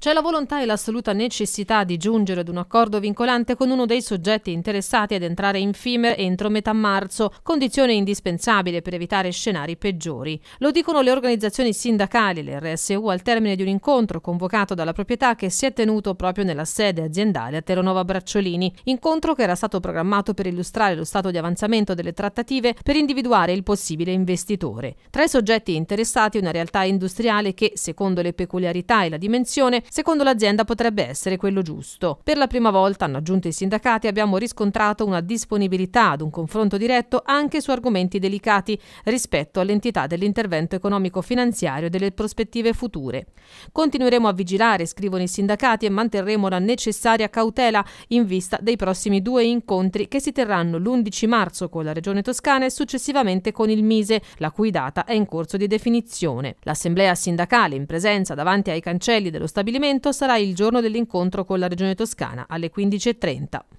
C'è la volontà e l'assoluta necessità di giungere ad un accordo vincolante con uno dei soggetti interessati ad entrare in FIMER entro metà marzo, condizione indispensabile per evitare scenari peggiori. Lo dicono le organizzazioni sindacali, le RSU, al termine di un incontro convocato dalla proprietà che si è tenuto proprio nella sede aziendale a Teronova Bracciolini, incontro che era stato programmato per illustrare lo stato di avanzamento delle trattative per individuare il possibile investitore. Tra i soggetti interessati una realtà industriale che, secondo le peculiarità e la dimensione, secondo l'azienda potrebbe essere quello giusto. Per la prima volta, hanno aggiunto i sindacati, abbiamo riscontrato una disponibilità ad un confronto diretto anche su argomenti delicati rispetto all'entità dell'intervento economico-finanziario e delle prospettive future. Continueremo a vigilare, scrivono i sindacati, e manterremo la necessaria cautela in vista dei prossimi due incontri che si terranno l'11 marzo con la Regione Toscana e successivamente con il Mise, la cui data è in corso di definizione. L'assemblea sindacale, in presenza davanti ai cancelli dello stabilimento, stabilimento sarà il giorno dell'incontro con la Regione Toscana alle 15.30.